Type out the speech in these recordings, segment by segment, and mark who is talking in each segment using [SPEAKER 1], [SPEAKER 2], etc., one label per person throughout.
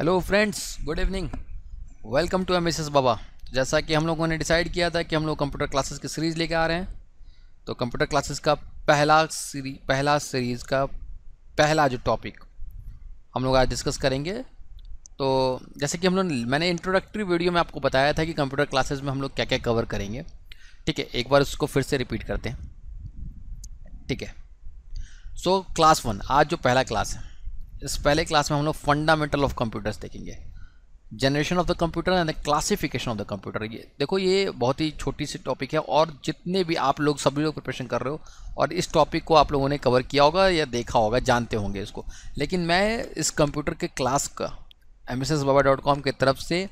[SPEAKER 1] Hello friends good evening welcome to M S Baba जैसा कि हम लोगों ने डिसाइड किया था कि हम लोग कंप्यूटर क्लासेस की सीरीज़ लेके आ रहे हैं तो कंप्यूटर क्लासेस का पहला सीरी पहला सीरीज़ का पहला जो टॉपिक हम लोग आज डिस्कस करेंगे तो जैसे कि हम लोग मैंने इंट्रोडक्टरी वीडियो में आपको बताया था कि कंप्यूटर क्लासेज में हम लोग क्या क्या कवर करेंगे ठीक है एक बार उसको फिर से रिपीट करते हैं ठीक है सो क्लास वन आज जो पहला क्लास है इस पहले क्लास में हम लोग फंडामेंटल ऑफ कंप्यूटर्स देखेंगे generation of the computer and the classification of the computer ये देखो ये बहुत ही छोटी सी टॉपिक है और जितने भी आप लोग सभी लोग प्रिपरेशन कर रहे हो और इस टॉपिक को आप लोगों ने कवर किया होगा या देखा होगा जानते होंगे इसको लेकिन मैं इस कंप्यूटर के क्लास का एम एस की तरफ से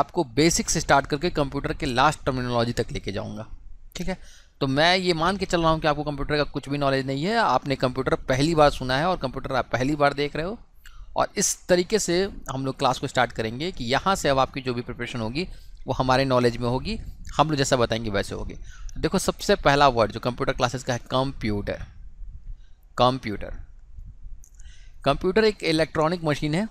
[SPEAKER 1] आपको बेसिक से स्टार्ट करके कंप्यूटर के लास्ट टर्मिनोलॉजी तक लेके जाऊँगा ठीक है तो मैं ये मान के चल रहा हूँ कि आपको कंप्यूटर का कुछ भी नॉलेज नहीं है आपने कंप्यूटर पहली बार सुना है और कंप्यूटर आप पहली बार देख रहे हो और इस तरीके से हम लोग क्लास को स्टार्ट करेंगे कि यहाँ से अब आपकी जो भी प्रिपरेशन होगी वो हमारे नॉलेज में होगी हम लोग जैसा बताएंगे वैसे होगी देखो सबसे पहला वर्ड जो कंप्यूटर क्लासेस का है कंप्यूटर कंप्यूटर कंप्यूटर एक इलेक्ट्रॉनिक मशीन है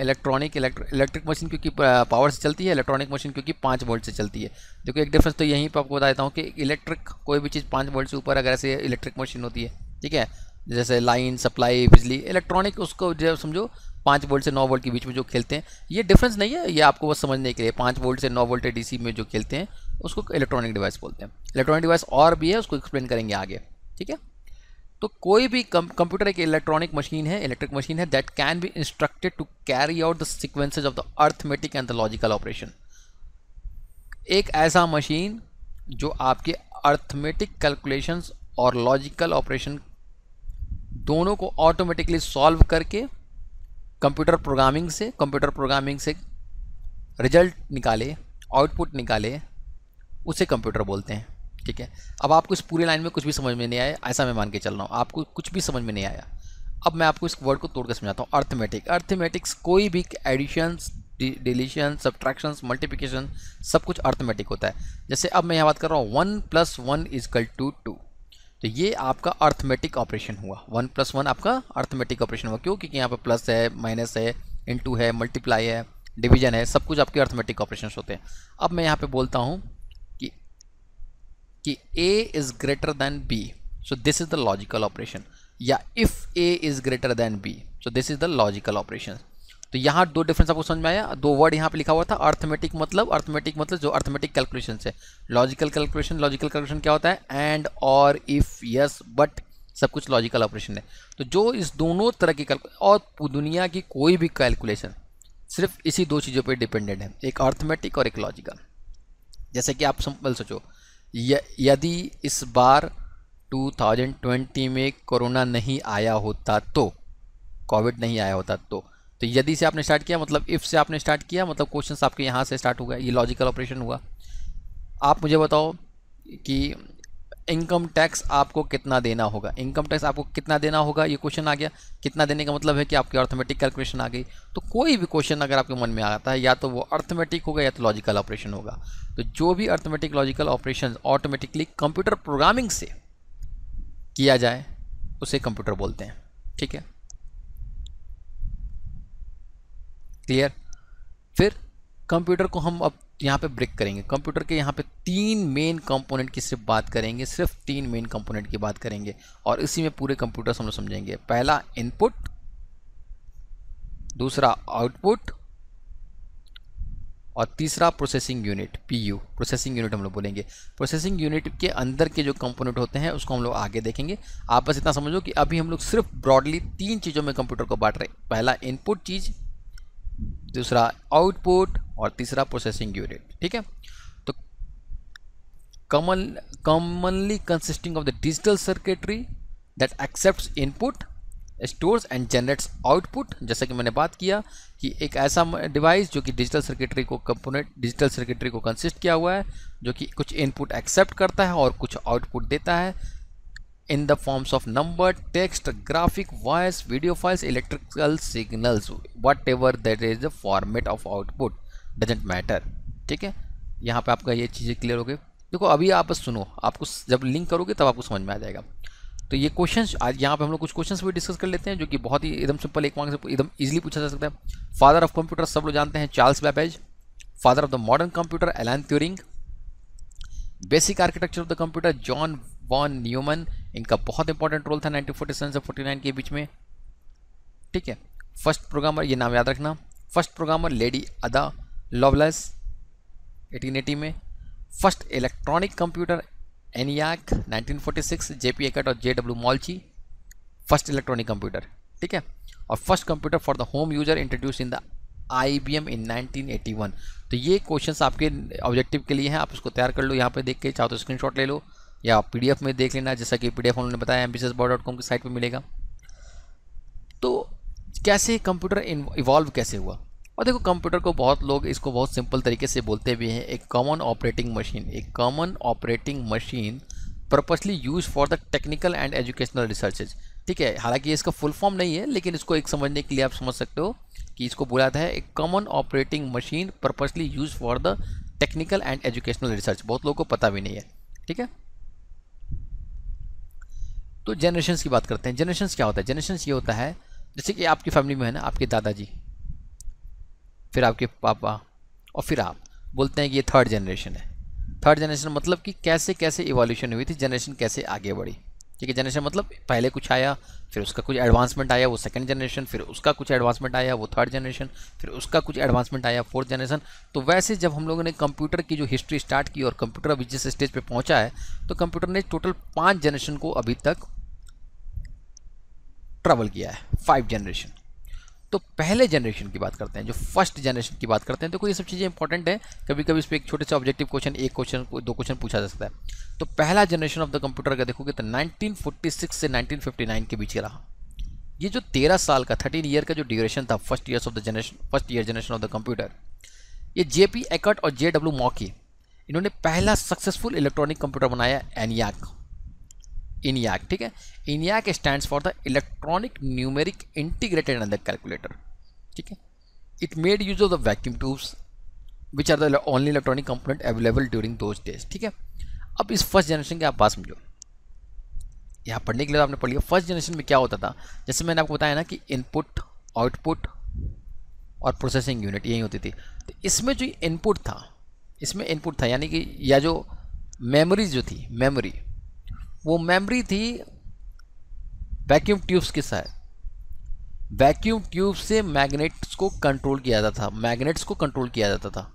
[SPEAKER 1] इलेक्ट्रॉनिक इलेक्ट्रिक मशीन क्योंकि पावर से चलती है इलेक्ट्रॉनिक मशीन क्योंकि पाँच वोल्ट से चलती है देखो एक डिफरेंस तो यहीं पर आपको बता देता हूँ कि इलेक्ट्रिक कोई भी चीज़ पाँच वोल्ट से ऊपर अगर ऐसे इलेक्ट्रिक मशीन होती है ठीक है जैसे लाइन सप्लाई बिजली इलेक्ट्रॉनिक उसको जो समझो पाँच वोल्ट से नौ वोल्ट के बीच में जो खेलते हैं ये डिफरेंस नहीं है ये आपको बस समझने के लिए पाँच वोल्ट से नौ वोल्ट डीसी में जो खेलते हैं उसको इलेक्ट्रॉनिक डिवाइस बोलते हैं इलेक्ट्रॉनिक डिवाइस और भी है उसको एक्सप्लेन करेंगे आगे ठीक है तो कोई भी कंप्यूटर एक इलेक्ट्रॉनिक मशीन है इलेक्ट्रिक मशीन है that can be instructed to carry out the sequences of the arithmetic and the logical operation एक ऐसा मशीन जो आपके अर्थमेटिक कैलकुलेशंस और लॉजिकल ऑपरेशन दोनों को ऑटोमेटिकली सॉल्व करके कंप्यूटर प्रोग्रामिंग से कंप्यूटर प्रोग्रामिंग से रिजल्ट निकाले आउटपुट निकाले उसे कंप्यूटर बोलते हैं ठीक है अब आपको इस पूरी लाइन में कुछ भी समझ में नहीं आया ऐसा मैं मान के चल रहा हूँ आपको कुछ भी समझ में नहीं आया अब मैं आपको इस वर्ड को तोड़कर समझाता हूँ अर्थमेटिक अर्थमेटिक्स कोई भी एडिशंस डिलीशन सब्ट्रैक्शंस मल्टीप्लिकेशन सब कुछ अर्थमेटिक होता है जैसे अब मैं यहाँ बात कर रहा हूँ one plus one equal to two तो ये आपका अर्थमेटिक ऑपरेशन हुआ वन प्लस वन आपका अर्थमेटिक ऑपरेशन हुआ क्यों क्योंकि यहाँ पर प्लस है माइनस है इन है मल्टीप्लाई है डिवीजन है सब कुछ आपके अर्थमेटिक ऑपरेशन होते हैं अब मैं यहाँ पर बोलता हूँ कि A is greater than B so this is the logical operation या if A is greater than B so this is the logical operation तो यहाँ दो डिफरेंस आपको समझ में आया दो वर्ड यहाँ पे लिखा हुआ था अर्थमेटिक मतलब अर्थमेटिक मतलब जो अर्थमेटिक कैलकुलेशन है लॉजिकल कैलकुलेशन लॉजिकल कैलकुलेशन क्या होता है एंड और इफ यस बट सब कुछ लॉजिकल ऑपरेशन है तो जो इस दोनों तरह की और दुनिया की कोई भी कैलकुलेशन सिर्फ इसी दो चीज़ों पर डिपेंडेंट है एक अर्थमेटिक और एक लॉजिकल जैसे कि आप सिंपल सोचो यदि इस बार 2020 में कोरोना नहीं आया होता तो कोविड नहीं आया होता तो तो यदि से आपने स्टार्ट किया मतलब इफ़ से आपने स्टार्ट किया मतलब क्वेश्चन आपके यहाँ से स्टार्ट गया ये लॉजिकल ऑपरेशन हुआ आप मुझे बताओ कि इनकम टैक्स आपको कितना देना होगा इनकम टैक्स आपको कितना देना होगा ये क्वेश्चन आ गया कितना देने का मतलब है कि आपकी अर्थमेटिक कैलकुलेशन आ गई तो कोई भी क्वेश्चन अगर आपके मन में आता है या तो वो अर्थमेटिक होगा या तो लॉजिकल ऑपरेशन होगा तो जो भी arithmetic logical operation automatically computer programming से किया जाए उसे कंप्यूटर बोलते हैं ठीक है क्लियर फिर कंप्यूटर को हम अब यहाँ पे ब्रेक करेंगे कंप्यूटर के यहाँ पे तीन मेन कंपोनेंट की सिर्फ बात करेंगे सिर्फ तीन मेन कंपोनेंट की बात करेंगे और इसी में पूरे कंप्यूटर हम लोग समझेंगे पहला इनपुट दूसरा आउटपुट और तीसरा processing unit PU processing unit हम लोग बोलेंगे प्रोसेसिंग यूनिट के अंदर के जो कंपोनेंट होते हैं उसको हम लोग आगे देखेंगे आप बस इतना समझो कि अभी हम लोग सिर्फ ब्रॉडली तीन चीज़ों में कंप्यूटर को बांट रहे पहला इनपुट चीज़ दूसरा आउटपुट और तीसरा प्रोसेसिंग यूनिट ठीक है तो common commonly consisting of the digital circuitry that accepts input stores and generates output जैसा कि मैंने बात किया कि एक ऐसा डिवाइस जो कि डिजिटल सर्किटरी को कंपोनेंट डिजिटल सर्किटरी को कंसिस्ट किया हुआ है जो कि कुछ इनपुट एक्सेप्ट करता है और कुछ आउटपुट देता है in the forms of number text graphic voice video files electrical signals whatever that is the format of output doesn't matter ठीक है यहाँ पे आपका ये चीज़ें क्लियर हो गई देखो अभी आप सुनो आपको जब लिंक करोगे तब आपको समझ में आ जाएगा तो ये क्वेश्चन आज यहाँ पे हम लोग कुछ क्वेश्चंस भी डिस्कस कर लेते हैं जो कि बहुत ही एकदम सिंपल एक मांग से एकदम इजीली पूछा जा सकता है फादर ऑफ कंप्यूटर सब लोग जानते हैं Charles Babbage father of the modern computer Alan Turing basic architecture of the computer John von Neumann इनका बहुत इंपॉर्टेंट रोल था 1947 से 49 के बीच में ठीक है फर्स्ट प्रोग्रामर ये नाम याद रखना first programmer lady Ada eighteen 1880 में first electronic computer ENIAC 1946 JP Eckert और जे डब्ल्यू मॉलची फर्स्ट इलेक्ट्रॉनिक कंप्यूटर ठीक है और first computer for the home user introduce in the I B M in nineteen eighty one तो ये question आपके objective के लिए हैं आप उसको तैयार कर लो यहाँ पे देख के चाहो तो स्क्रीन शॉट ले लो या पीडीएफ में देख लेना जैसा कि पीडीएफ उन्होंने बताया एम्बिशियस डॉट कॉम की साइट पर मिलेगा तो कैसे कंप्यूटर इवॉल्व कैसे हुआ और देखो कंप्यूटर को बहुत लोग इसको बहुत सिंपल तरीके से बोलते भी हैं एक कॉमन ऑपरेटिंग मशीन एक common operating machine purposely use for the technical and educational researches ठीक है हालांकि इसका फुल फॉर्म नहीं है लेकिन इसको एक समझने के लिए आप समझ सकते हो कि इसको बोला था एक common operating machine purposely use for the technical and educational research बहुत लोगों को पता भी नहीं है ठीक है तो जनरेशन की बात करते हैं जनरेशन क्या होता है जनरेशन ये होता है जैसे कि आपकी फैमिली में है ना आपके दादाजी फिर आपके पापा और फिर आप बोलते हैं कि ये थर्ड जनरेशन है थर्ड जनरेशन मतलब कि कैसे कैसे इवोल्यूशन हुई थी जनरेशन कैसे आगे बढ़ी ठीक है जनरेशन मतलब पहले कुछ आया फिर उसका कुछ एडवांसमेंट आया वो सेकंड जनरेशन फिर उसका कुछ एडवांसमेंट आया वो थर्ड जनरेशन फिर उसका कुछ एडवांसमेंट आया फोर्थ जनरेशन तो वैसे जब हम लोगों ने कंप्यूटर की जो हिस्ट्री स्टार्ट की और कंप्यूटर अभी जिस स्टेज पर पहुंचा है तो कंप्यूटर ने टोटल पाँच जनरेशन को अभी तक ट्रेवल किया है फाइव जनरेशन तो पहले जनरेशन की बात करते हैं जो फर्स्ट जनरेशन की बात करते हैं तो ये सब चीज़ें इंपॉर्टेंट है कभी कभी इस पर एक छोटे से ऑब्जेक्टिव क्वेश्चन एक क्वेश्चन दो क्वेश्चन पूछा जा सकता है तो पहला जनरेशन ऑफ द कंप्यूटर अगर देखोगे तो 1946 से 1959 के बीच रहा ये जो 13 साल का 13 ईयर का जो ड्यूरेशन था first year of the generation first year generation of the computer ये जे पी एकट और जे डब्ल्यू मॉकी इन्होंने पहला सक्सेसफुल इलेक्ट्रॉनिक कंप्यूटर बनाया एनियाक इनियाक ठीक है ENIAC stand for the electronic numeric integrated अंदर कैलकुलेटर ठीक है it made use of the vacuum tubes which are the only electronic component available during those days ठीक है अब इस फर्स्ट जनरेशन के आप बात समझो यहाँ पढ़ने के लिए तो आपने पढ़ लिया फर्स्ट जनरेशन में क्या होता था जैसे मैंने आपको बताया ना कि इनपुट आउटपुट और प्रोसेसिंग यूनिट यही होती थी तो इसमें जो इनपुट था इसमें इनपुट था यानी कि या जो मेमोरीज जो थी मेमोरी वो मेमोरी थी वैक्यूम ट्यूब्स के साथ वैक्यूम ट्यूब से मैग्नेट्स को कंट्रोल किया जाता था मैग्नेट्स को कंट्रोल किया जाता था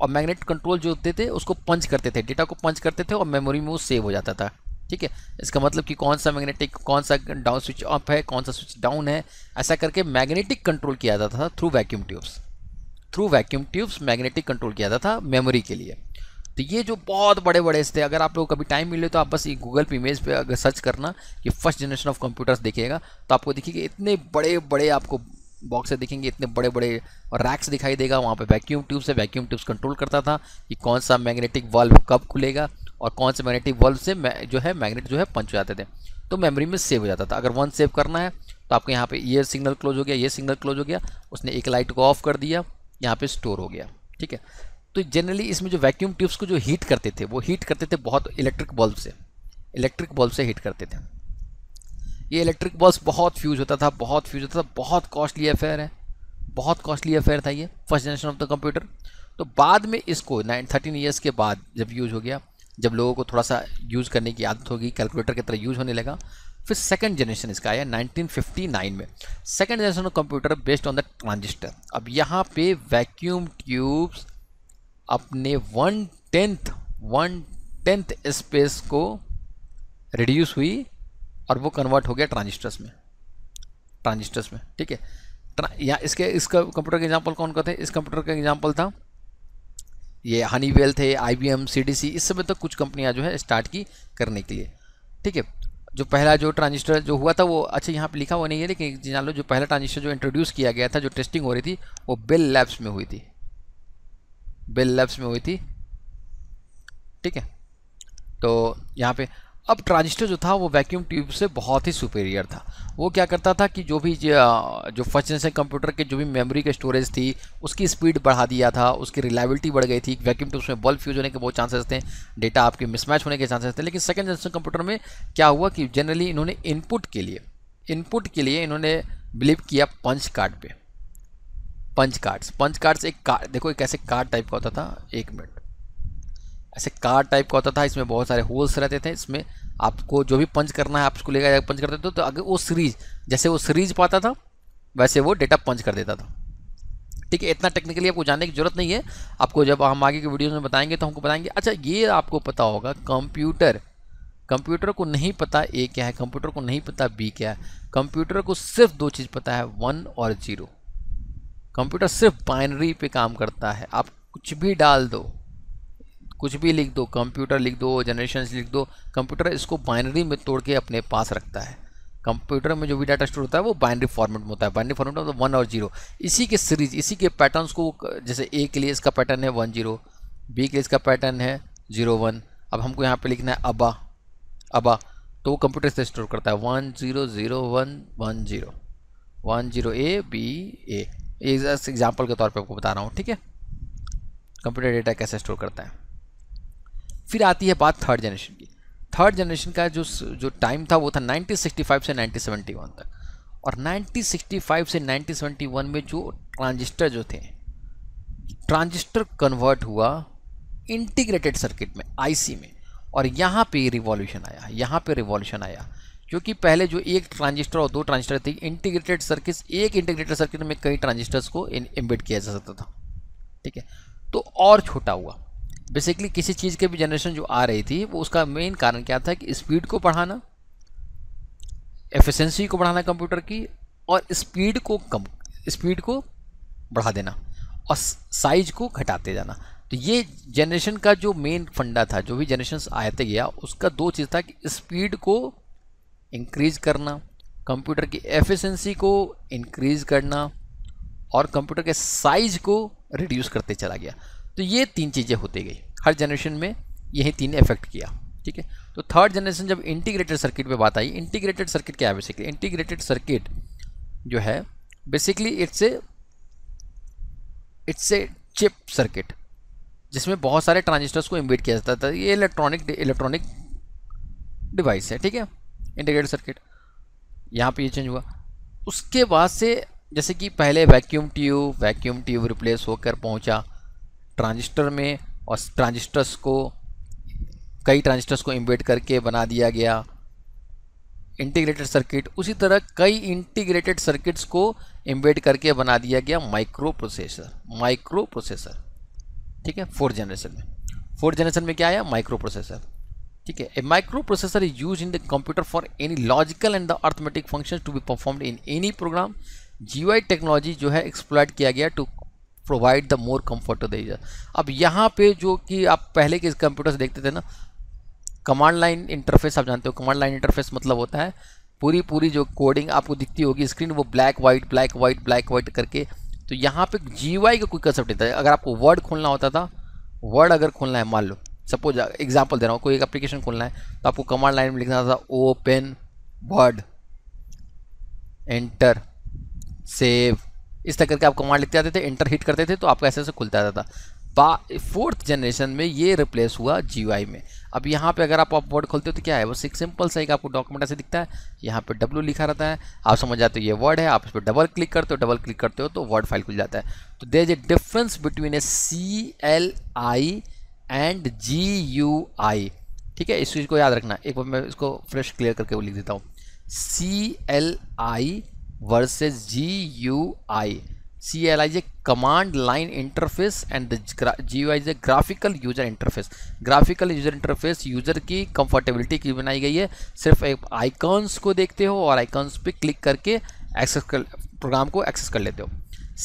[SPEAKER 1] और मैग्नेट कंट्रोल जो होते थे उसको पंच करते थे डेटा को पंच करते थे और मेमोरी में वो सेव हो जाता था ठीक है इसका मतलब कि कौन सा मैग्नेटिक कौन सा डाउन स्विच अप है कौन सा स्विच डाउन है ऐसा करके मैग्नेटिक कंट्रोल किया जाता था through vacuum tubes through vacuum tubes magnetic control किया जाता था मेमोरी के लिए तो ये जो बहुत बड़े बड़े थे अगर आप लोग कभी टाइम मिले तो आप बस ये गूगल पे इमेज पे अगर सर्च करना कि फर्स्ट जनरेशन ऑफ कंप्यूटर्स देखिएगा तो आपको देखिए इतने बड़े बड़े आपको बॉक्स से देखेंगे इतने बड़े बड़े रैक्स दिखाई देगा वहाँ पे वैक्यूम ट्यूब से वैक्यूम ट्यूब्स कंट्रोल करता था कि कौन सा मैग्नेटिक वाल्व कब खुलेगा और कौन से मैग्नेटिक वाल्व से जो है मैग्नेट जो है पंच हो जाते थे तो मेमोरी में सेव हो जाता था अगर वन सेव करना है तो आपके यहाँ पे ये सिग्नल क्लोज हो गया ये सिग्नल क्लोज हो गया उसने एक लाइट को ऑफ कर दिया यहाँ पर स्टोर हो गया ठीक है तो जनरली इसमें जो वैक्यूम ट्यूब्स को जो हीट करते थे वो हीट करते थे बहुत इलेक्ट्रिक बल्ब से इलेक्ट्रिक बल्ब से हीट करते थे ये इलेक्ट्रिक बॉल्स बहुत फ्यूज होता था बहुत फ्यूज होता था बहुत कॉस्टली अफेयर है बहुत कॉस्टली अफेयर था ये first generation of the computer तो बाद में इसको नाइन थर्टीन ईयर्स के बाद जब यूज़ हो गया जब लोगों को थोड़ा सा यूज़ करने की आदत होगी कैलकुलेटर की तरह यूज़ होने लगा फिर सेकंड जनरेशन इसका आया 1959 में second generation of computer based on the transistor अब यहाँ पे वैक्यूम ट्यूब्स अपने one tenth one tenth space को रिड्यूस हुई और वो कन्वर्ट हो गया ट्रांजिस्टर्स में ट्रांजिस्टर्स में ठीक है या इसके इसका कंप्यूटर का एग्जाम्पल कौन का थे इस कंप्यूटर का एग्जाम्पल था ये हनीवेल थे I B M C D C इस समय तक तो कुछ कंपनियां जो है स्टार्ट की करने के लिए ठीक है जो पहला जो ट्रांजिस्टर जो हुआ था वो अच्छा यहाँ पे लिखा हुआ नहीं है लेकिन जान लो जो पहला ट्रांजिस्टर जो इंट्रोड्यूस किया गया था जो टेस्टिंग हो रही थी वो बेल लैब्स में हुई थी बेल लैब्स में हुई थी ठीक है तो यहाँ पे अब ट्रांजिस्टर जो था वो वैक्यूम ट्यूब से बहुत ही सुपेरियर था वो क्या करता था कि जो भी जो फर्स्ट जनरेशन कंप्यूटर के जो भी मेमोरी के स्टोरेज थी उसकी स्पीड बढ़ा दिया था उसकी रिलायबिलिटी बढ़ गई थी वैक्यूम ट्यूब्स में बल्ब फ्यूज होने के बहुत चांसेस थे डेटा आपके मिसमैच होने के चांसेस थे लेकिन सेकेंड जनरेशन कंप्यूटर में क्या हुआ कि जनरली इन्होंने इनपुट के लिए इनपुट के लिए इन्होंने बिलीव किया पंच कार्ड पर पंच कार्ड्स पंच कार्ड्स एक कार्ड देखो एक ऐसे कार्ड टाइप का होता था एक मिनट ऐसे कार्ड टाइप का होता था इसमें बहुत सारे होल्स रहते थे इसमें आपको जो भी पंच करना है आप उसको लेकर पंच कर देते हो तो अगर वो सीरीज जैसे वो सीरीज पाता था वैसे वो डेटा पंच कर देता था ठीक है इतना टेक्निकली आपको जानने की जरूरत नहीं है आपको जब हम आगे के वीडियोज़ में बताएंगे तो हमको बताएंगे अच्छा ये आपको पता होगा कंप्यूटर कंप्यूटर को नहीं पता ए क्या है कंप्यूटर को नहीं पता बी क्या है कंप्यूटर को सिर्फ दो चीज़ पता है वन और जीरो कंप्यूटर सिर्फ बाइनरी पे काम करता है आप कुछ भी डाल दो कुछ भी लिख दो कंप्यूटर लिख दो जनरेशन लिख दो कंप्यूटर इसको बाइनरी में तोड़ के अपने पास रखता है कंप्यूटर में जो भी डाटा स्टोर होता है वो बाइनरी फॉर्मेट में होता है बाइनरी फॉर्मेट मतलब वन और जीरो इसी के सीरीज इसी के पैटर्न्स को जैसे ए के लिए इसका पैटर्न है वन जीरो बी के लिए इसका पैटर्न है जीरो वन अब हमको यहाँ पे लिखना है अबा अबा तो वो कंप्यूटर से स्टोर करता है one zero zero one one zero one zero A B A example के तौर पर आपको बता रहा हूँ ठीक है कंप्यूटर डेटा कैसे स्टोर करता है फिर आती है बात थर्ड जनरेशन की थर्ड जनरेशन का जो जो टाइम था वो था 1965 से 1971 तक और 1965 से 1971 में जो ट्रांजिस्टर जो थे ट्रांजिस्टर कन्वर्ट हुआ इंटीग्रेटेड सर्किट में आईसी में और यहाँ पे रिवॉल्यूशन आया यहाँ पे रिवॉल्यूशन आया क्योंकि पहले जो एक ट्रांजिस्टर और दो ट्रांजिस्टर थे इंटीग्रेटेड सर्किट एक इंटीग्रेटेड सर्किट में कई ट्रांजिस्टर्स को एम्बेड किया जा सकता था ठीक है तो और छोटा हुआ बेसिकली किसी चीज़ के भी जनरेशन जो आ रही थी वो उसका मेन कारण क्या था कि स्पीड को बढ़ाना एफिशिएंसी को बढ़ाना कंप्यूटर की और स्पीड को कम स्पीड को बढ़ा देना और साइज को घटाते जाना तो ये जनरेशन का जो मेन फंडा था जो भी जनरेशन आते गया उसका दो चीज़ था कि स्पीड को इंक्रीज करना कंप्यूटर की एफिशिएंसी को इंक्रीज करना और कंप्यूटर के साइज को रिड्यूस करते चला गया तो ये तीन चीज़ें होती गई हर जनरेशन में यही तीन इफेक्ट किया ठीक है तो थर्ड जनरेशन जब इंटीग्रेटेड सर्किट पे बात आई इंटीग्रेटेड सर्किट क्या है बेसिकली इंटीग्रेटेड सर्किट जो है basically it's a it's a chip circuit जिसमें बहुत सारे ट्रांजिस्टर्स को इन्वेट किया जाता था ये इलेक्ट्रॉनिक इलेक्ट्रॉनिक डिवाइस है ठीक है इंटीग्रेटेड सर्किट यहाँ पर ये चेंज हुआ उसके बाद से जैसे कि पहले vacuum tube vacuum tube replace होकर पहुँचा ट्रांजिस्टर में और ट्रांजिस्टर्स को कई ट्रांजिस्टर्स को इम्बेट करके बना दिया गया इंटीग्रेटेड सर्किट उसी तरह कई इंटीग्रेटेड सर्किट्स को इम्बेड करके बना दिया गया माइक्रो प्रोसेसर माइक्रो प्रोसेसर ठीक है फोर्थ जनरेशन में फोर्थ जनरेशन में क्या आया माइक्रो प्रोसेसर ठीक है a microprocessor is use in the computer for any logical and the arithmetic function to be perform in any program G technology जो है एक्सप्लॉयट किया गया to provide the more comfort to the user अब यहाँ पे जो कि आप पहले के कंप्यूटर से देखते थे ना कमांड लाइन इंटरफेस आप जानते हो कमांड लाइन इंटरफेस मतलब होता है पूरी पूरी जो कोडिंग आपको दिखती होगी स्क्रीन वो black white black white black white करके तो यहाँ पे जी वाई का कोई कंसेप्ट नहीं था अगर आपको वर्ड खोलना होता था वर्ड अगर खोलना है मान लो सपोज एग्जाम्पल दे रहा हूँ कोई एक एप्लीकेशन खोलना है तो आपको कमांड लाइन में लिखना था ओपन वर्ड एंटर सेव इस तरह करके आप कमांड लिखते आते थे इंटर हिट करते थे तो आपका ऐसे ऐसे खुलता जाता था फोर्थ जनरेशन में ये रिप्लेस हुआ जी में अब यहाँ पे अगर आप वर्ड खोलते हो तो क्या है वो सिक्स सिंपल सा एक आपको डॉक्यूमेंट ऐसे दिखता है यहाँ पे डब्ल्यू लिखा रहता है आप समझ जाते हो ये वर्ड है आप इस पर डबल क्लिक करते हो डबल क्लिक करते हो तो वर्ड फाइल खुल जाता है तो there is a difference between a C L I and G U I ठीक है इस चीज़ को याद रखना एक बार मैं इसको फ्रेश क्लियर करके वो लिख देता हूँ C L I versus G U I C L I जे command line interface and G U I जे graphical user interface graphical user interface user की कंफर्टेबिलिटी की बनाई गई है सिर्फ एक आइकॉन्स को देखते हो और आइकॉन्स पे क्लिक करके एक्सेस कर प्रोग्राम को एक्सेस कर लेते हो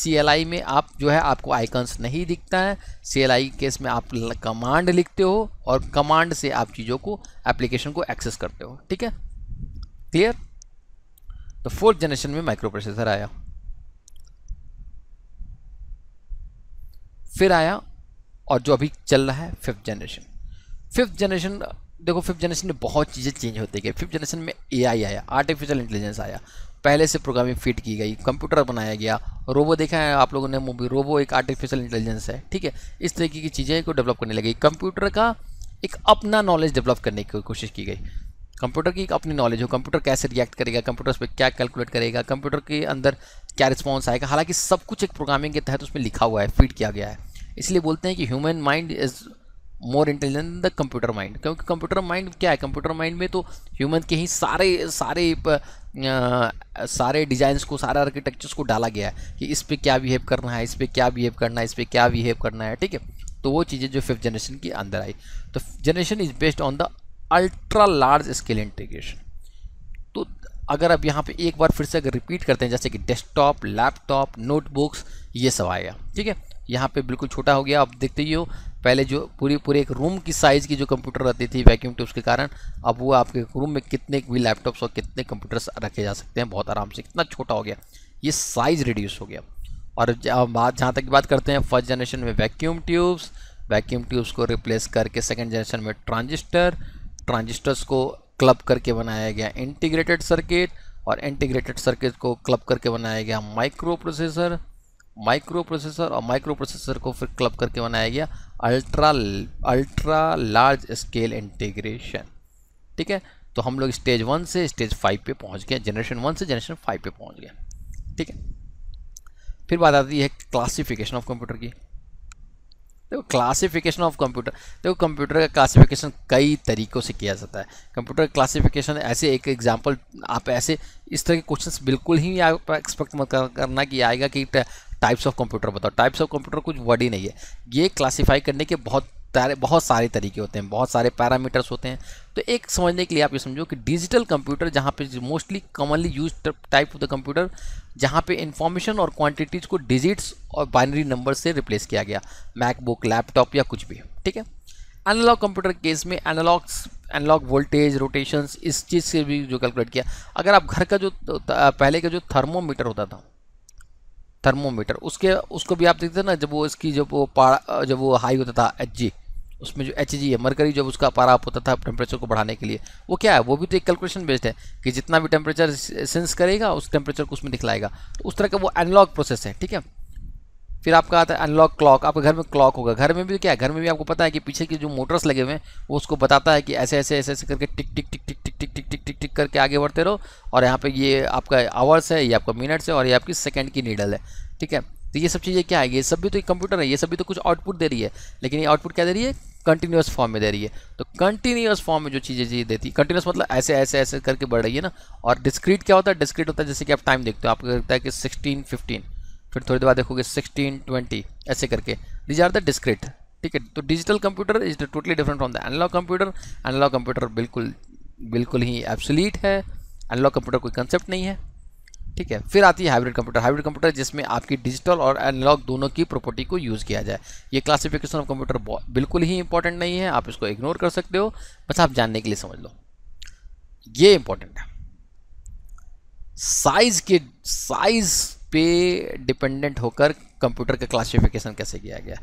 [SPEAKER 1] सी एल आई में आप जो है आपको आइकॉन्स नहीं दिखता है सी एल आई केस में आप कमांड लिखते हो और कमांड से आप चीज़ों को एप्लीकेशन को एक्सेस करते हो ठीक है क्लियर तो फोर्थ जनरेशन में माइक्रो प्रोसेसर आया फिर आया और जो अभी चल रहा है फिफ्थ जनरेशन फिफ्थ जनरेशन देखो फिफ्थ जनरेशन में बहुत चीज़ें चेंज होती गई फिफ्थ जनरेशन में एआई आया आर्टिफिशियल इंटेलिजेंस आया पहले से प्रोग्रामिंग फिट की गई कंप्यूटर बनाया गया रोबो देखा है आप लोगों ने मूवी रोबो एक आर्टिफिशियल इंटेलिजेंस है ठीक है इस तरीके की चीज़ें को डेवलप करने लगी कंप्यूटर का एक अपना नॉलेज डेवलप करने की कोशिश की गई कंप्यूटर की अपनी नॉलेज हो कंप्यूटर कैसे रिएक्ट करेगा कंप्यूटर उस पर क्या कैलकुलेट करेगा कंप्यूटर के अंदर क्या रिस्पॉन्स आएगा हालांकि सब कुछ एक प्रोग्रामिंग के तहत उसमें लिखा हुआ है फीड किया गया है इसलिए बोलते हैं कि human mind is more intelligent the computer mind क्योंकि कंप्यूटर माइंड क्या है कंप्यूटर माइंड में तो ह्यूमन के ही सारे सारे प, आ, सारे डिज़ाइंस को सारे आर्किटेक्चर्स को डाला गया है कि इस पर क्या बिहेव करना है इस पर क्या बिहेव करना है इस पर क्या बिहेव करना है ठीक है तो वो चीज़ें जो फिफ्थ जनरेशन के अंदर आई तो generation is based on the ultra large scale integration तो अगर आप यहाँ पे एक बार फिर से अगर रिपीट करते हैं जैसे कि डेस्कटॉप लैपटॉप नोटबुक्स ये सब आएगा ठीक है यहाँ पे बिल्कुल छोटा हो गया आप देखते ही हो पहले जो पूरी पूरे एक रूम की साइज़ की जो कंप्यूटर रहती थी वैक्यूम ट्यूब्स के कारण अब वो आपके रूम में कितने भी लैपटॉप्स और कितने कंप्यूटर्स रखे जा सकते हैं बहुत आराम से कितना छोटा हो गया ये साइज़ रिड्यूस हो गया और बात जहाँ तक बात करते हैं फर्स्ट जनरेशन में वैक्यूम ट्यूब्स वैक्यूम ट्यूब्स को रिप्लेस करके सेकेंड जनरेशन में ट्रांजिस्टर ट्रांजिस्टर्स को क्लब करके बनाया गया इंटीग्रेटेड सर्किट और इंटीग्रेटेड सर्किट को क्लब करके बनाया गया माइक्रो प्रोसेसर माइक्रो प्रोसेसर और माइक्रो प्रोसेसर को फिर क्लब करके बनाया गया ultra ultra large scale integration ठीक है तो हम लोग स्टेज वन से स्टेज फाइव पे पहुंच गए जनरेशन वन से जनरेशन फाइव पे पहुंच गए ठीक है फिर बात आती है क्लासिफिकेशन ऑफ कंप्यूटर की तो देखो क्लासिफिकेशन ऑफ कंप्यूटर देखो कंप्यूटर का क्लासिफिकेशन कई तरीक़ों से किया जाता है कंप्यूटर क्लासिफिकेशन ऐसे एक एग्जांपल आप ऐसे इस तरह के क्वेश्चंस बिल्कुल ही आप एक्सपेक्ट मत करना कि आएगा कि टाइप्स ऑफ कंप्यूटर बताओ टाइप्स ऑफ कंप्यूटर कुछ वर्ड ही नहीं है ये क्लासीफाई करने के बहुत तारे बहुत सारे तरीके होते हैं बहुत सारे पैरामीटर्स होते हैं तो एक समझने के लिए आप ये समझो कि डिजिटल कंप्यूटर जहाँ पे mostly commonly use type of the computer जहाँ पे इंफॉर्मेशन और क्वांटिटीज़ को डिजिट्स और बाइनरी नंबर से रिप्लेस किया गया मैकबुक लैपटॉप या कुछ भी ठीक है एनालॉग कंप्यूटर केस में एनालॉग्स एनालॉग वोल्टेज रोटेशंस इस चीज़ से भी जो कैलकुलेट किया अगर आप घर का जो तो, तो, पहले का जो थर्मोमीटर होता था थर्मोमीटर उसके उसको भी आप देखते ना जब वो इसकी जब वो पारा जब वो हाई होता था एच जी उसमें जो एच है मरकरी जब उसका पारा आप होता था टेम्परेचर को बढ़ाने के लिए वो क्या है वो भी तो एक कैलकुलेशन बेस्ड है कि जितना भी टेम्परेचर सेंस करेगा उस टेम्परेचर को उसमें दिखलाएगा तो उस तरह का वो एनलॉग प्रोसेस है ठीक है फिर आपका आता है अनलॉक क्लॉक आपके घर में क्लॉक होगा घर में भी क्या है घर में भी आपको पता है कि पीछे के जो मोटर्स लगे हुए हैं वो उसको बताता है कि ऐसे ऐसे ऐसे ऐसे करके टिक टिक टिक टिक टिक टिक टिक टिक टिक टिक करके आगे बढ़ते रहो और यहाँ पे ये आपका आवर्स है ये आपका मिनट्स है और ये आपकी सेकंड की नीडल है ठीक है तो ये सब चीज़ें क्या है ये सब भी तो एक कंप्यूटर है ये सब भी तो कुछ आउटपुट दे रही है लेकिन ये आउटपुट क्या दे रही है कंटिन्यूस फॉर्म में दे रही है तो कंटिन्यूस फॉर्म में जो चीज़ें चीज़ें देती है कंटिन्यूस मतलब ऐसे ऐसे ऐसे करके बढ़ रही है ना और डिस्क्रीट क्या होता है डिस्क्रीट होता है जैसे कि आप टाइम देखते हो आपको लगता है कि सिक्सटीन फिफ्टीन फिर थोड़ी देर बाद देखोगे सिक्सटीन ट्वेंटी ऐसे करके दीज आर द डिस्क्रीट ठीक है तो digital computer is totally different from the analogue computer analogue computer बिल्कुल बिल्कुल ही एब्सोलीट है एनालॉग कंप्यूटर कोई कंसेप्ट नहीं है ठीक है फिर आती है हाइब्रिड कंप्यूटर हाइब्रिड कंप्यूटर जिसमें आपकी डिजिटल और एनालॉग दोनों की प्रॉपर्टी को यूज़ किया जाए ये क्लासिफिकेशन ऑफ कंप्यूटर बिल्कुल ही इंपॉर्टेंट नहीं है आप इसको इग्नोर कर सकते हो बस आप जानने के लिए समझ लो ये इंपॉर्टेंट है साइज के साइज़ पे डिपेंडेंट होकर कंप्यूटर का क्लासिफिकेशन कैसे किया गया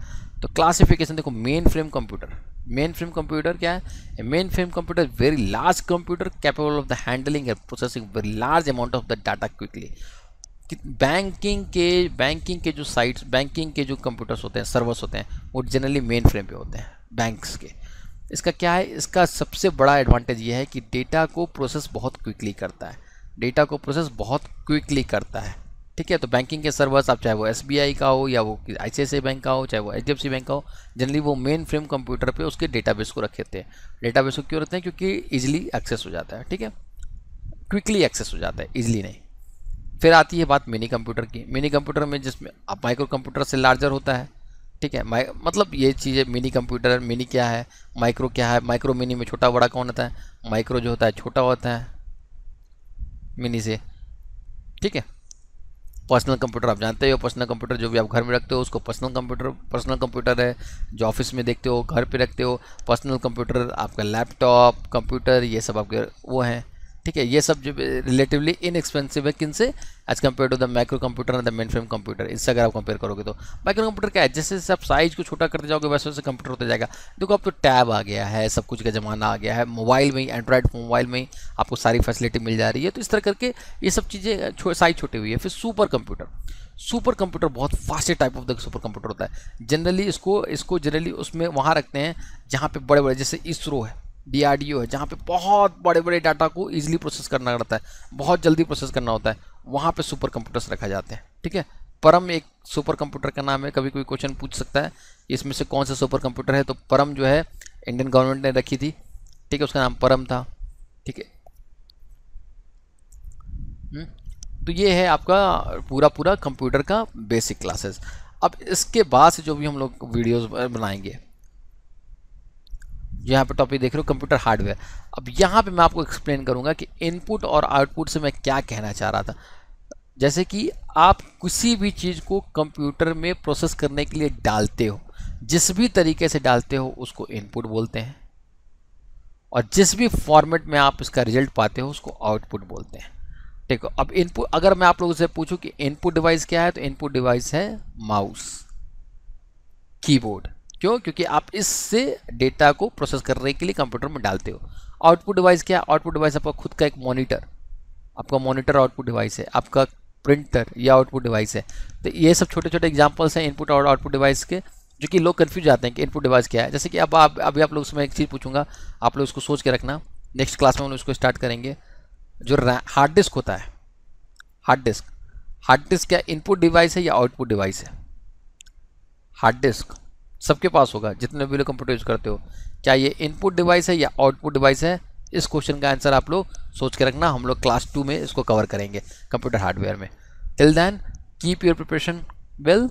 [SPEAKER 1] तो क्लासिफिकेशन देखो mainframe computer mainframe computer क्या है mainframe computer very large computer capable of the handling and processing very large amount of the data quickly banking के बैंकिंग के जो साइट्स बैंकिंग के जो कंप्यूटर्स होते हैं सर्वर्स होते हैं वो जनरली मेन फ्रेम पे होते हैं बैंक्स के इसका क्या है इसका सबसे बड़ा एडवांटेज ये है कि डेटा को प्रोसेस बहुत क्विकली करता है डेटा को प्रोसेस बहुत क्विकली करता है ठीक है तो बैंकिंग के सर्वर्स आप चाहे वो एस का हो या वो आई बैंक का हो चाहे वो एच बैंक का हो जनरली वो मेन फ्रेम कंप्यूटर पर उसके डेटाबेस को रखे हैं डेटाबेस को क्यों रखते हैं क्योंकि ईजिली एक्सेस हो जाता है ठीक है क्विकली एक्सेस हो जाता है ईजिली नहीं फिर आती है बात मिनी कंप्यूटर की मिनी कंप्यूटर में जिसमें अब माइक्रो कंप्यूटर से लार्जर होता है ठीक है माइ मतलब ये चीज़ें मिनी कंप्यूटर मिनी क्या है माइक्रो क्या है माइक्रो मिनी में छोटा बड़ा कौन होता है माइक्रो जो होता है छोटा होता है मिनी से ठीक है पर्सनल कंप्यूटर आप जानते हो पर्सनल कंप्यूटर जो भी आप घर में रखते हो उसको पर्सनल कंप्यूटर पर्सनल कंप्यूटर है जो ऑफिस में देखते हो घर पे रखते हो पर्सनल कंप्यूटर आपका लैपटॉप कंप्यूटर ये सब आपके वो हैं ठीक है ये सब जो रिलेटिवली इनएक्सपेंसिव है किन से as compare to the microcomputer and the mainframe computer इससे अगर आप कंपेयर करोगे तो माइक्रो कंप्यूटर क्या है जैसे जैसे आप साइज को छोटा करते जाओगे वैसे वैसे कंप्यूटर होता जाएगा देखो अब तो टैब आ गया है सब कुछ का ज़माना आ गया है मोबाइल में ही एंड्रॉयड मोबाइल में ही आपको सारी फैसिलिटी मिल जा रही है तो इस तरह करके ये सब चीज़ें छो, साइज छोटी हुई है फिर सुपर कंप्यूटर सुपर कंप्यूटर बहुत fast type of the supercomputer होता है जनरली इसको इसको जनरली उसमें वहाँ रखते हैं जहाँ पे बड़े बड़े जैसे इसरो है डीआरडीओ है जहाँ पे बहुत बड़े बड़े डाटा को ईजिली प्रोसेस करना पड़ता है बहुत जल्दी प्रोसेस करना होता है वहाँ पे सुपर कंप्यूटर्स रखा जाते हैं ठीक है परम एक सुपर कंप्यूटर का नाम है कभी कोई क्वेश्चन पूछ सकता है इसमें से कौन सा सुपर कंप्यूटर है तो परम जो है इंडियन गवर्नमेंट ने रखी थी ठीक है उसका नाम परम था ठीक है हम्म? तो ये है आपका पूरा पूरा कंप्यूटर का बेसिक क्लासेस अब इसके बाद से जो भी हम लोग वीडियोज़ बनाएंगे जो यहाँ पे टॉपिक तो देख रहे हो कंप्यूटर हार्डवेयर अब यहाँ पे मैं आपको एक्सप्लेन करूँगा कि इनपुट और आउटपुट से मैं क्या कहना चाह रहा था जैसे कि आप किसी भी चीज़ को कंप्यूटर में प्रोसेस करने के लिए डालते हो जिस भी तरीके से डालते हो उसको इनपुट बोलते हैं और जिस भी फॉर्मेट में आप इसका रिजल्ट पाते हो उसको आउटपुट बोलते हैं ठीक है अब इनपुट अगर मैं आप लोगों से पूछूँ कि इनपुट डिवाइस क्या है तो इनपुट डिवाइस है माउस कीबोर्ड क्यों क्योंकि आप इससे डेटा को प्रोसेस करने के लिए कंप्यूटर में डालते हो आउटपुट डिवाइस क्या आउटपुट डिवाइस आपका खुद का एक मॉनिटर आपका मॉनिटर आउटपुट डिवाइस है आपका प्रिंटर या आउटपुट डिवाइस है तो ये सब छोटे छोटे एग्जाम्पल्स हैं इनपुट और आउटपुट डिवाइस के जो कि लोग कन्फ्यूज जाते हैं कि इनपुट डिवाइस क्या है जैसे कि अब आप अभी आप लोग उसमें एक चीज़ पूछूंगा आप लोग उसको सोच के रखना नेक्स्ट क्लास में हम लोग उसको स्टार्ट करेंगे जो हार्ड डिस्क होता है हार्ड डिस्क हार्ड डिस्क क्या इनपुट डिवाइस है या आउटपुट डिवाइस है हार्ड डिस्क सबके पास होगा जितने भी लोग कंप्यूटर यूज़ करते हो चाहे ये इनपुट डिवाइस है या आउटपुट डिवाइस है इस क्वेश्चन का आंसर आप लोग सोच के रखना हम लोग क्लास टू में इसको कवर करेंगे कंप्यूटर हार्डवेयर में till then keep your preparation well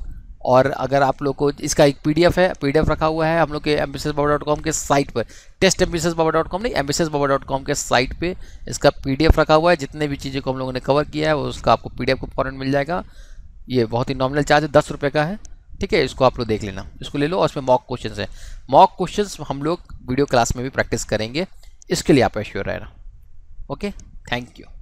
[SPEAKER 1] और अगर आप लोग को इसका एक पीडीएफ है पीडीएफ रखा हुआ है हम लोग के एम बाबा डॉट कॉम के साइट पर test M Baba dot com नहीं एम्बिशियस बाबा डॉट कॉम के साइट पे इसका पीडीएफ रखा हुआ है जितने भी चीज़ें को हम लोगों ने कवर किया है वो उसका आपको पीडीएफ को फॉरन मिल जाएगा ये बहुत ही नॉमिनल चार्ज है दस रुपये का है ठीक है इसको आप लोग देख लेना इसको ले लो और इसमें मॉक क्वेश्चन है मॉक क्वेश्चन हम लोग वीडियो क्लास में भी प्रैक्टिस करेंगे इसके लिए आप एश्योर रहना ओके थैंक यू